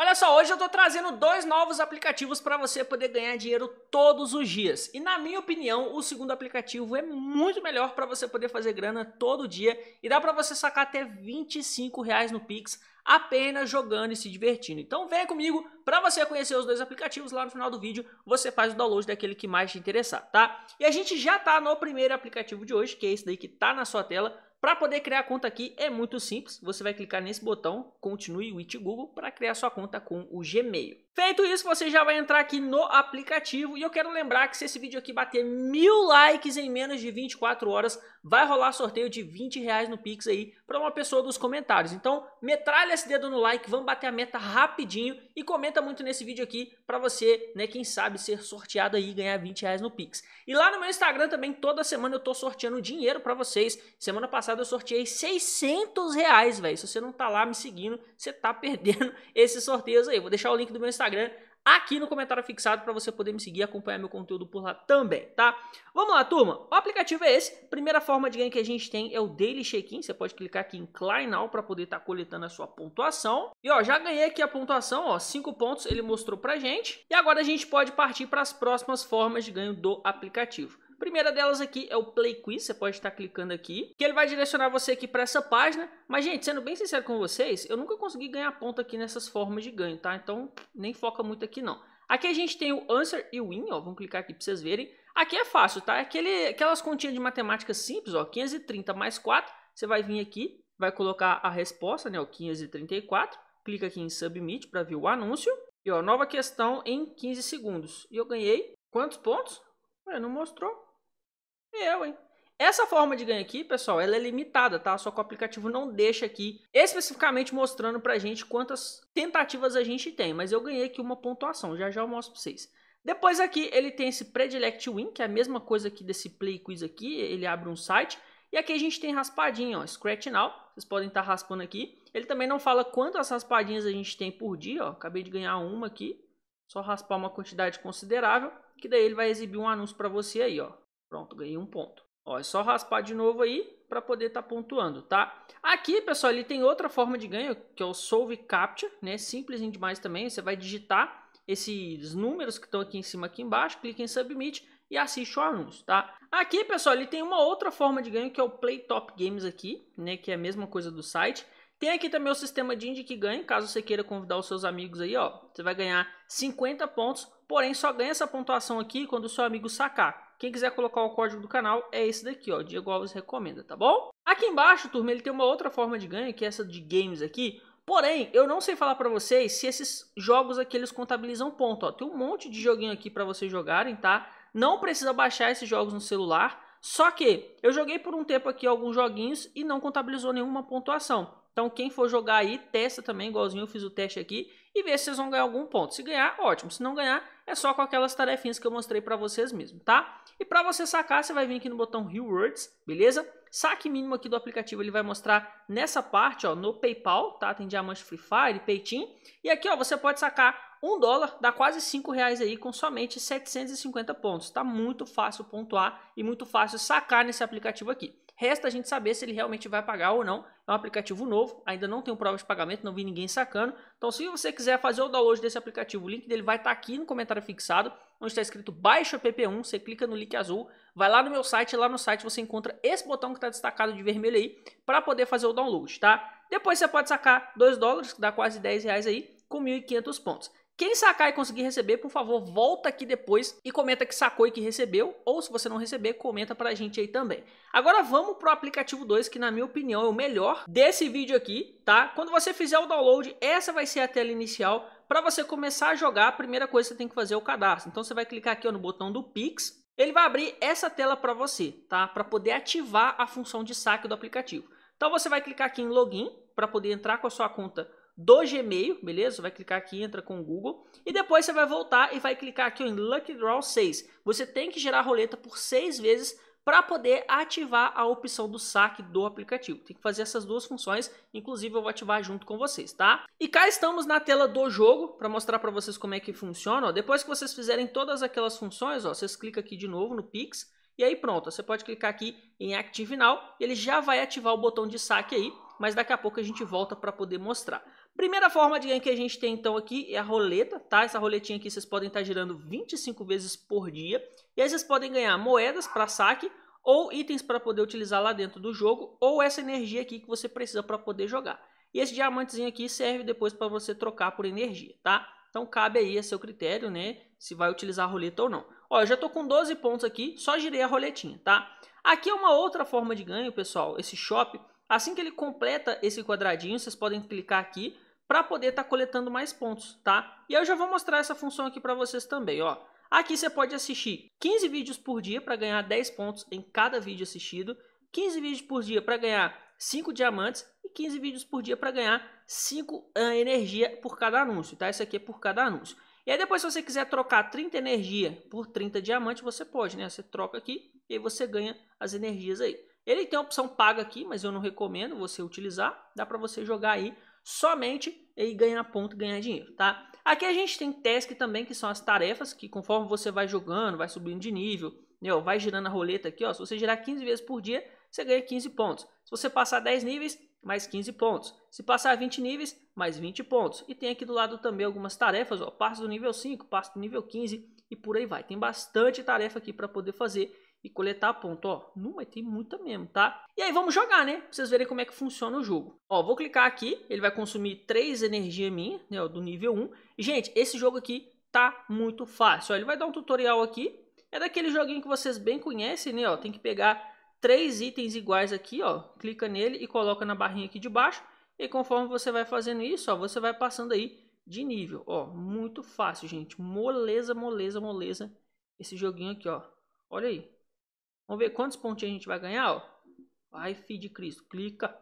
Olha só, hoje eu estou trazendo dois novos aplicativos para você poder ganhar dinheiro todos os dias. E na minha opinião, o segundo aplicativo é muito melhor para você poder fazer grana todo dia e dá para você sacar até 25 reais no Pix apenas jogando e se divertindo. Então vem comigo para você conhecer os dois aplicativos lá no final do vídeo, você faz o download daquele que mais te interessar, tá? E a gente já tá no primeiro aplicativo de hoje, que é esse daí que tá na sua tela, para poder criar a conta aqui é muito simples, você vai clicar nesse botão Continue with Google para criar sua conta com o Gmail. Feito isso, você já vai entrar aqui no aplicativo e eu quero lembrar que se esse vídeo aqui bater mil likes em menos de 24 horas, vai rolar sorteio de 20 reais no Pix aí para uma pessoa dos comentários. Então, metralha esse dedo no like, vamos bater a meta rapidinho e comenta muito nesse vídeo aqui para você, né, quem sabe ser sorteado aí e ganhar 20 reais no Pix. E lá no meu Instagram também, toda semana eu tô sorteando dinheiro para vocês. Semana passada eu sorteei 600 reais, velho. Se você não tá lá me seguindo, você tá perdendo esses sorteios aí. Vou deixar o link do meu Instagram Instagram, aqui no comentário fixado para você poder me seguir e acompanhar meu conteúdo por lá também, tá? Vamos lá, turma. O aplicativo é esse. Primeira forma de ganho que a gente tem é o Daily Check-in. Você pode clicar aqui em Clinal para poder estar tá coletando a sua pontuação. E ó, já ganhei aqui a pontuação, ó, 5 pontos ele mostrou pra gente. E agora a gente pode partir para as próximas formas de ganho do aplicativo primeira delas aqui é o Play Quiz, você pode estar clicando aqui, que ele vai direcionar você aqui para essa página. Mas, gente, sendo bem sincero com vocês, eu nunca consegui ganhar ponto aqui nessas formas de ganho, tá? Então, nem foca muito aqui não. Aqui a gente tem o Answer e o Win, ó, vamos clicar aqui para vocês verem. Aqui é fácil, tá? Aquele, aquelas continhas de matemática simples, ó, 530 mais 4, você vai vir aqui, vai colocar a resposta, né, o 534, clica aqui em Submit para ver o anúncio. E ó, nova questão em 15 segundos. E eu ganhei quantos pontos? Ué, não mostrou. Eu, hein? Essa forma de ganho aqui, pessoal, ela é limitada, tá? Só que o aplicativo não deixa aqui especificamente mostrando pra gente quantas tentativas a gente tem. Mas eu ganhei aqui uma pontuação, já já eu mostro pra vocês. Depois aqui ele tem esse Predilect Win, que é a mesma coisa que desse Play Quiz aqui, ele abre um site. E aqui a gente tem raspadinha, ó, Scratch Now, vocês podem estar tá raspando aqui. Ele também não fala quantas raspadinhas a gente tem por dia, ó, acabei de ganhar uma aqui. Só raspar uma quantidade considerável, que daí ele vai exibir um anúncio para você aí, ó. Pronto, ganhei um ponto. Ó, é só raspar de novo aí para poder estar tá pontuando, tá? Aqui, pessoal, ele tem outra forma de ganho, que é o Solve Capture, né? simples demais também. Você vai digitar esses números que estão aqui em cima, aqui embaixo, clica em Submit e assiste o anúncio, tá? Aqui, pessoal, ele tem uma outra forma de ganho, que é o Play Top Games aqui, né? Que é a mesma coisa do site. Tem aqui também o sistema de Indie que ganha, caso você queira convidar os seus amigos aí, ó. Você vai ganhar 50 pontos, porém só ganha essa pontuação aqui quando o seu amigo sacar. Quem quiser colocar o código do canal é esse daqui, ó. Diego Alves recomenda, tá bom? Aqui embaixo, turma, ele tem uma outra forma de ganho, que é essa de games aqui. Porém, eu não sei falar para vocês se esses jogos aqui eles contabilizam ponto, ó. Tem um monte de joguinho aqui para vocês jogarem, tá? Não precisa baixar esses jogos no celular. Só que eu joguei por um tempo aqui alguns joguinhos e não contabilizou nenhuma pontuação. Então quem for jogar aí, testa também, igualzinho eu fiz o teste aqui e ver se vocês vão ganhar algum ponto. Se ganhar, ótimo. Se não ganhar, é só com aquelas tarefinhas que eu mostrei para vocês mesmo, tá? E para você sacar, você vai vir aqui no botão Rewards, beleza? Saque mínimo aqui do aplicativo, ele vai mostrar nessa parte, ó, no PayPal, tá? Tem Diamante Free Fire, Peitinho. E aqui, ó, você pode sacar um dólar, dá quase cinco reais aí com somente 750 pontos. Tá muito fácil pontuar e muito fácil sacar nesse aplicativo aqui. Resta a gente saber se ele realmente vai pagar ou não. É um aplicativo novo, ainda não tenho prova de pagamento, não vi ninguém sacando. Então, se você quiser fazer o download desse aplicativo, o link dele vai estar tá aqui no comentário fixado, onde está escrito Baixa PP1. Você clica no link azul, vai lá no meu site, lá no site você encontra esse botão que está destacado de vermelho aí para poder fazer o download, tá? Depois você pode sacar 2 dólares, que dá quase 10 reais aí, com 1.500 pontos. Quem sacar e conseguir receber, por favor, volta aqui depois e comenta que sacou e que recebeu, ou se você não receber, comenta pra gente aí também. Agora vamos pro aplicativo 2, que na minha opinião é o melhor desse vídeo aqui, tá? Quando você fizer o download, essa vai ser a tela inicial. Para você começar a jogar, a primeira coisa que você tem que fazer é o cadastro. Então você vai clicar aqui ó, no botão do Pix, ele vai abrir essa tela para você, tá? Para poder ativar a função de saque do aplicativo. Então você vai clicar aqui em login para poder entrar com a sua conta do Gmail, beleza? Você vai clicar aqui, entra com o Google e depois você vai voltar e vai clicar aqui em Lucky Draw 6. Você tem que gerar a roleta por seis vezes para poder ativar a opção do saque do aplicativo. Tem que fazer essas duas funções, inclusive eu vou ativar junto com vocês, tá? E cá estamos na tela do jogo para mostrar para vocês como é que funciona. Ó. Depois que vocês fizerem todas aquelas funções, ó, vocês clicam aqui de novo no Pix e aí pronto, você pode clicar aqui em Active Now, ele já vai ativar o botão de saque aí, mas daqui a pouco a gente volta para poder mostrar. Primeira forma de ganho que a gente tem então aqui é a roleta, tá? Essa roletinha aqui vocês podem estar tá girando 25 vezes por dia. E aí vocês podem ganhar moedas para saque ou itens para poder utilizar lá dentro do jogo ou essa energia aqui que você precisa para poder jogar. E esse diamantezinho aqui serve depois para você trocar por energia, tá? Então cabe aí a é seu critério, né? Se vai utilizar a roleta ou não. Ó, eu já tô com 12 pontos aqui, só girei a roletinha, tá? Aqui é uma outra forma de ganho, pessoal, esse shop. Assim que ele completa esse quadradinho, vocês podem clicar aqui para poder estar tá coletando mais pontos, tá? E eu já vou mostrar essa função aqui para vocês também, ó. Aqui você pode assistir 15 vídeos por dia para ganhar 10 pontos em cada vídeo assistido, 15 vídeos por dia para ganhar 5 diamantes e 15 vídeos por dia para ganhar 5 energia por cada anúncio, tá? Isso aqui é por cada anúncio. E aí depois se você quiser trocar 30 energia por 30 diamantes, você pode, né? Você troca aqui e aí você ganha as energias aí. Ele tem a opção paga aqui, mas eu não recomendo você utilizar. Dá para você jogar aí somente e ganhar ponto e ganhar dinheiro, tá? Aqui a gente tem task também, que são as tarefas, que conforme você vai jogando, vai subindo de nível, né, ó, vai girando a roleta aqui, ó, se você girar 15 vezes por dia, você ganha 15 pontos. Se você passar 10 níveis, mais 15 pontos. Se passar 20 níveis, mais 20 pontos. E tem aqui do lado também algumas tarefas, ó, Passa do nível 5, passa do nível 15 e por aí vai. Tem bastante tarefa aqui para poder fazer e coletar ponto. Ó, não, mas tem muita mesmo, tá? E aí vamos jogar, né? Pra vocês verem como é que funciona o jogo. Ó, vou clicar aqui, ele vai consumir 3 energia minha, né, ó, do nível 1. gente, esse jogo aqui tá muito fácil. Ó, ele vai dar um tutorial aqui. É daquele joguinho que vocês bem conhecem, né, ó, tem que pegar três itens iguais aqui, ó, clica nele e coloca na barrinha aqui de baixo. E conforme você vai fazendo isso, ó, você vai passando aí de nível, ó, muito fácil, gente. Moleza, moleza, moleza esse joguinho aqui, ó. Olha aí. Vamos ver quantos pontinhos a gente vai ganhar, ó. Vai, filho de Cristo, clica.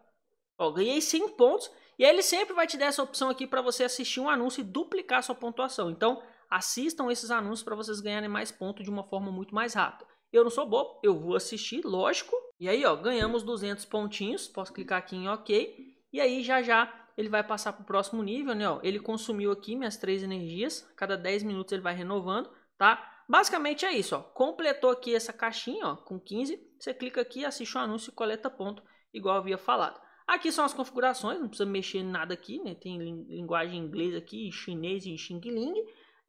Ó, ganhei 100 pontos. E aí ele sempre vai te dar essa opção aqui para você assistir um anúncio e duplicar sua pontuação. Então, assistam esses anúncios para vocês ganharem mais pontos de uma forma muito mais rápida. Eu não sou bobo, eu vou assistir, lógico. E aí, ó, ganhamos 200 pontinhos. Posso clicar aqui em OK. E aí, já já, ele vai passar para o próximo nível, né? Ó, ele consumiu aqui minhas três energias. A cada 10 minutos ele vai renovando, tá? Basicamente é isso, ó. completou aqui essa caixinha ó, com 15, você clica aqui, assiste o um anúncio e coleta ponto, igual havia falado. Aqui são as configurações, não precisa mexer em nada aqui, né? tem linguagem inglesa aqui, chinês e xing ling.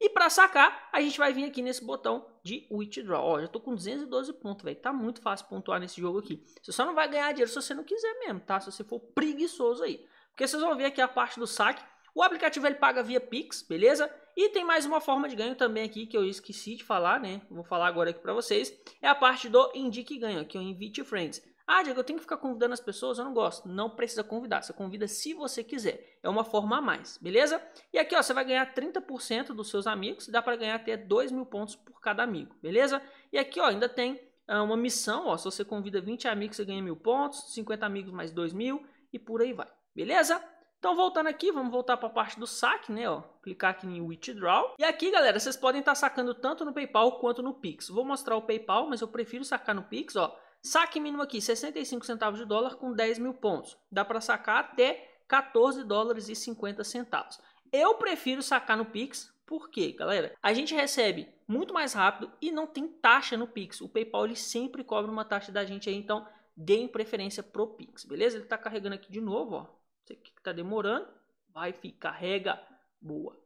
E para sacar, a gente vai vir aqui nesse botão de withdraw. Ó, já tô com 212 pontos, velho. Tá muito fácil pontuar nesse jogo aqui. Você só não vai ganhar dinheiro se você não quiser mesmo, tá? Se você for preguiçoso aí. Porque vocês vão ver aqui a parte do saque. O aplicativo ele paga via Pix, beleza? E tem mais uma forma de ganho também aqui que eu esqueci de falar, né? Vou falar agora aqui para vocês. É a parte do indique ganho, aqui é o invite friends. Ah, Diego, eu tenho que ficar convidando as pessoas? Eu não gosto. Não precisa convidar. Você convida se você quiser. É uma forma a mais, beleza? E aqui, ó, você vai ganhar 30% dos seus amigos. Dá para ganhar até 2 mil pontos por cada amigo, beleza? E aqui, ó, ainda tem ah, uma missão, ó. Se você convida 20 amigos, você ganha mil pontos. 50 amigos mais 2 mil e por aí vai, beleza? Então, voltando aqui, vamos voltar para a parte do saque, né? Ó. Clicar aqui em Withdraw. E aqui, galera, vocês podem estar tá sacando tanto no PayPal quanto no Pix. Vou mostrar o PayPal, mas eu prefiro sacar no Pix, ó. Saque mínimo aqui, 65 centavos de dólar com 10 mil pontos. Dá para sacar até 14 dólares e 50 centavos. Eu prefiro sacar no Pix, por quê, galera? A gente recebe muito mais rápido e não tem taxa no Pix. O PayPal ele sempre cobra uma taxa da gente aí, então deem preferência pro Pix, beleza? Ele está carregando aqui de novo, ó sei o que está demorando. Vai, fi, carrega. Boa.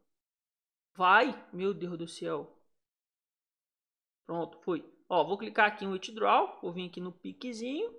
Vai, meu Deus do céu. Pronto, foi. Ó, vou clicar aqui no withdraw, vou vir aqui no piquezinho.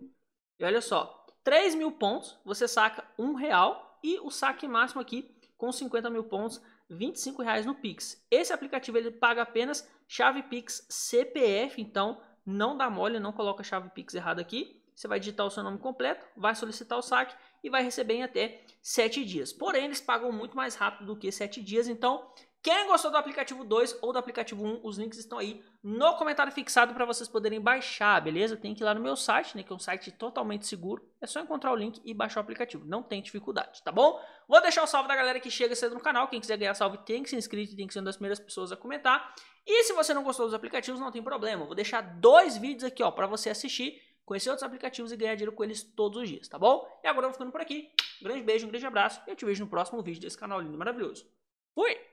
E olha só, 3 mil pontos, você saca um real e o saque máximo aqui com 50 mil pontos, 25 reais no Pix. Esse aplicativo ele paga apenas chave Pix CPF, então não dá mole, não coloca chave Pix errada aqui você vai digitar o seu nome completo, vai solicitar o saque e vai receber em até 7 dias. Porém, eles pagam muito mais rápido do que 7 dias, então quem gostou do aplicativo 2 ou do aplicativo 1, os links estão aí no comentário fixado para vocês poderem baixar, beleza? Tem que ir lá no meu site, né, que é um site totalmente seguro. É só encontrar o link e baixar o aplicativo, não tem dificuldade, tá bom? Vou deixar o salve da galera que chega cedo no canal, quem quiser ganhar salve tem que ser inscrito e tem que ser uma das primeiras pessoas a comentar. E se você não gostou dos aplicativos, não tem problema, vou deixar dois vídeos aqui, ó, para você assistir conhecer outros aplicativos e ganhar dinheiro com eles todos os dias, tá bom? E agora eu vou ficando por aqui. Um grande beijo, um grande abraço e eu te vejo no próximo vídeo desse canal lindo e maravilhoso. Fui!